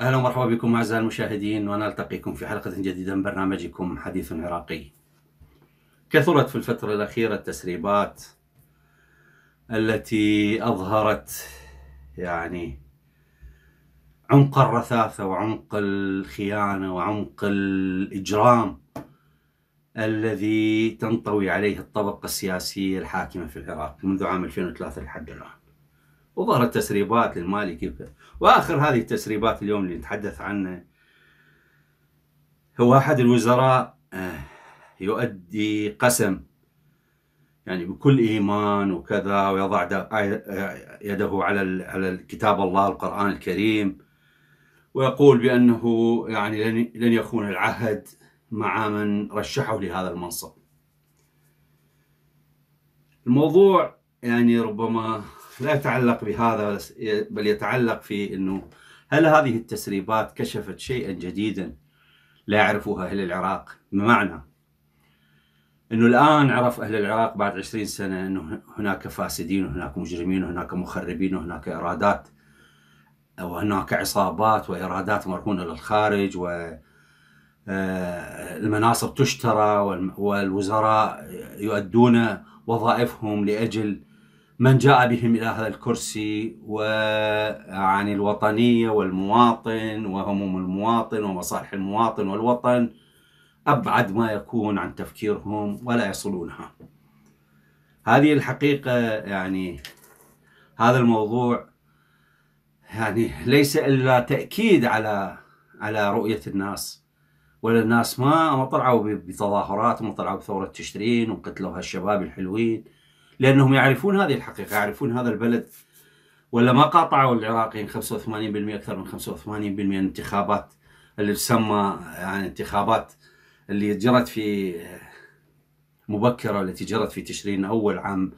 اهلا ومرحبا بكم اعزائي المشاهدين ونلتقيكم في حلقه جديده من برنامجكم حديث عراقي. كثرت في الفتره الاخيره التسريبات التي اظهرت يعني عمق الرثاثة وعمق الخيانة وعمق الإجرام الذي تنطوي عليه الطبقة السياسية الحاكمة في العراق منذ عام 2003 لحد الآن وظهرت تسريبات للمالكي وآخر هذه التسريبات اليوم اللي نتحدث عنه هو أحد الوزراء آه، يؤدي قسم يعني بكل ايمان وكذا ويضع يده على على كتاب الله القران الكريم ويقول بأنه يعني لن يخون العهد مع من رشحه لهذا المنصب الموضوع يعني ربما لا يتعلق بهذا بل يتعلق في أنه هل هذه التسريبات كشفت شيئا جديدا لا يعرفه أهل العراق بمعنى أنه الآن عرف أهل العراق بعد عشرين سنة أنه هناك فاسدين وهناك مجرمين وهناك مخربين وهناك إرادات وهناك عصابات وإيرادات مركونة للخارج و آه، المناصب تشترى والوزراء يؤدون وظائفهم لأجل من جاء بهم إلى هذا الكرسي وعن الوطنية والمواطن وهموم المواطن ومصالح المواطن والوطن أبعد ما يكون عن تفكيرهم ولا يصلونها هذه الحقيقة يعني هذا الموضوع يعني ليس الا تاكيد على على رؤيه الناس ولا الناس ما ما طلعوا بتظاهرات وما طلعوا بثوره تشرين وقتلوا هالشباب الحلوين لانهم يعرفون هذه الحقيقه يعرفون هذا البلد ولا ما قاطعوا العراقيين 85% اكثر من 85% من انتخابات اللي تسمى يعني انتخابات اللي جرت في مبكره التي جرت في تشرين اول عام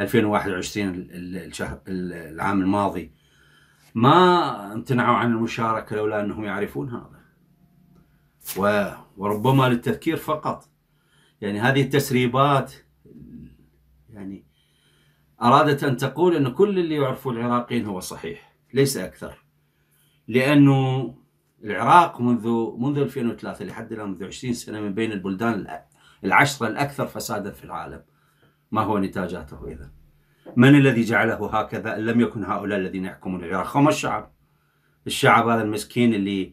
2021 العام الماضي ما امتنعوا عن المشاركة لولا أنهم يعرفون هذا و... وربما للتذكير فقط يعني هذه التسريبات يعني أرادت أن تقول أن كل اللي يعرفه العراقيين هو صحيح ليس أكثر لأنه العراق منذ منذ 2003 لحد الآن منذ 20 سنة من بين البلدان العشرة الأكثر فسادا في العالم ما هو نتاجاته إذا؟ من الذي جعله هكذا إن لم يكن هؤلاء الذين يحكمون العراق هم الشعب الشعب هذا المسكين اللي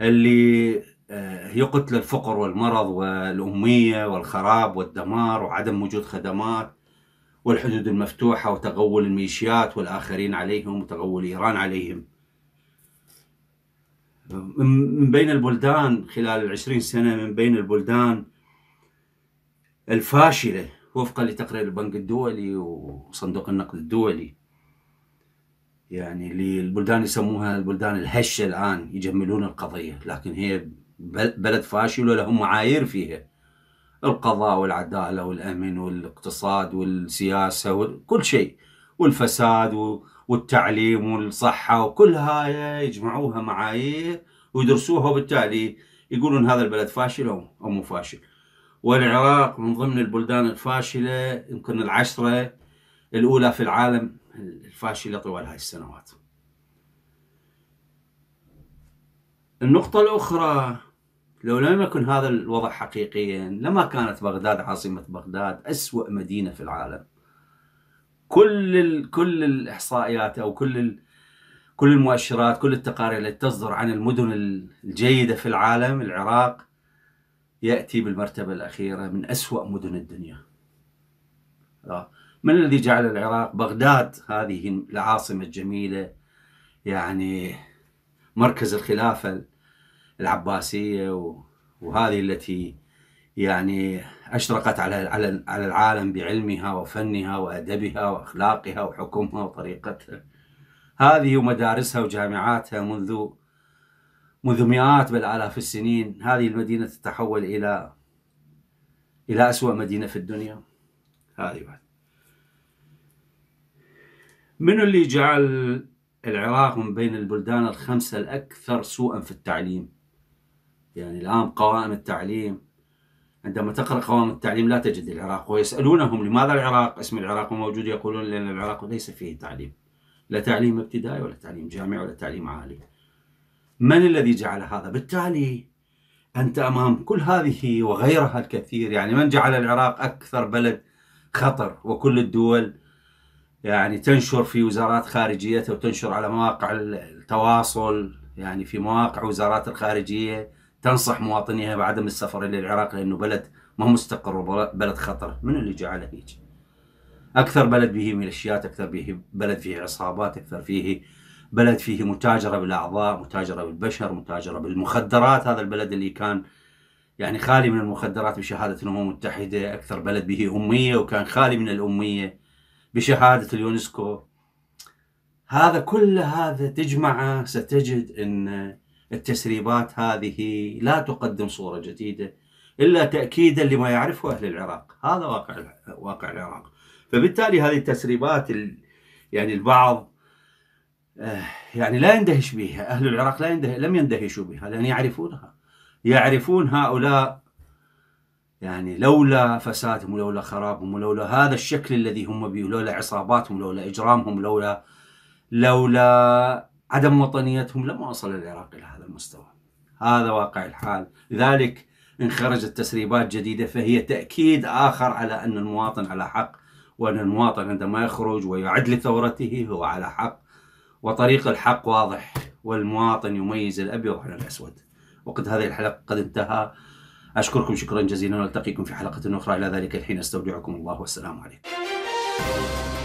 اللي آه، يقتل الفقر والمرض والأمية والخراب والدمار وعدم وجود خدمات والحدود المفتوحة وتغول الميليشيات والآخرين عليهم وتغول إيران عليهم من بين البلدان خلال العشرين سنة من بين البلدان الفاشلة وفقا لتقرير البنك الدولي وصندوق النقد الدولي يعني اللي البلدان يسموها البلدان الهشة الآن يجملون القضية لكن هي بلد فاشل ولهم معايير فيها القضاء والعدالة والأمن والاقتصاد والسياسة وكل شيء والفساد والتعليم والصحة وكل هاي يجمعوها معايير ويدرسوها وبالتالي يقولون هذا البلد فاشل أو مو فاشل والعراق من ضمن البلدان الفاشلة يمكن العشرة الأولى في العالم الفاشلة طوال هاي السنوات النقطة الأخرى لو لم يكن هذا الوضع حقيقيا لما كانت بغداد عاصمة بغداد أسوأ مدينة في العالم كل ال... كل الإحصائيات أو كل ال... كل المؤشرات كل التقارير اللي تصدر عن المدن الجيدة في العالم العراق يأتي بالمرتبة الأخيرة من أسوأ مدن الدنيا آه. من الذي جعل العراق بغداد هذه العاصمة الجميلة يعني مركز الخلافة العباسية وهذه التي يعني أشرقت على على على العالم بعلمها وفنها وأدبها وأخلاقها وحكمها وطريقتها هذه ومدارسها وجامعاتها منذ منذ مئات بل آلاف السنين هذه المدينة تتحول إلى إلى أسوأ مدينة في الدنيا هذه واحدة من اللي جعل العراق من بين البلدان الخمسة الأكثر سوءا في التعليم يعني الآن قوائم التعليم عندما تقرأ قوائم التعليم لا تجد العراق ويسألونهم لماذا العراق اسم العراق موجود يقولون لأن العراق ليس فيه تعليم لا تعليم ابتدائي ولا تعليم جامعي ولا تعليم عالي من الذي جعل هذا بالتالي أنت أمام كل هذه وغيرها الكثير يعني من جعل العراق أكثر بلد خطر وكل الدول يعني تنشر في وزارات خارجيتها وتنشر على مواقع التواصل يعني في مواقع وزارات الخارجية تنصح مواطنيها بعدم السفر إلى العراق لأنه بلد ما مستقر وبلد خطر من اللي جعله هيك أكثر بلد به ميليشيات أكثر به بلد فيه عصابات أكثر فيه بلد فيه متاجرة بالأعضاء متاجرة بالبشر متاجرة بالمخدرات هذا البلد اللي كان يعني خالي من المخدرات بشهادة الأمم المتحدة أكثر بلد به أمية وكان خالي من الأمية بشهادة اليونسكو هذا كل هذا تجمعه ستجد أن التسريبات هذه لا تقدم صورة جديدة إلا تأكيدا لما يعرفه أهل العراق هذا واقع واقع العراق فبالتالي هذه التسريبات يعني البعض آه، يعني لا يندهش بها أهل العراق لا ينده لم يندهشوا بها لأن يعرفونها يعرفون هؤلاء يعني لولا فسادهم ولولا خرابهم ولولا هذا الشكل الذي هم به لولا عصاباتهم لولا إجرامهم لولا لولا عدم وطنيتهم لما وصل العراق إلى هذا المستوى هذا واقع الحال لذلك إن خرجت تسريبات جديدة فهي تأكيد آخر على أن المواطن على حق وأن المواطن عندما يخرج ويعد لثورته هو على حق وطريق الحق واضح والمواطن يميز الأبيض عن الأسود وقد هذه الحلقة قد انتهى أشكركم شكرا جزيلا والتقيكم في حلقة أخرى إلى ذلك الحين أستودعكم الله والسلام عليكم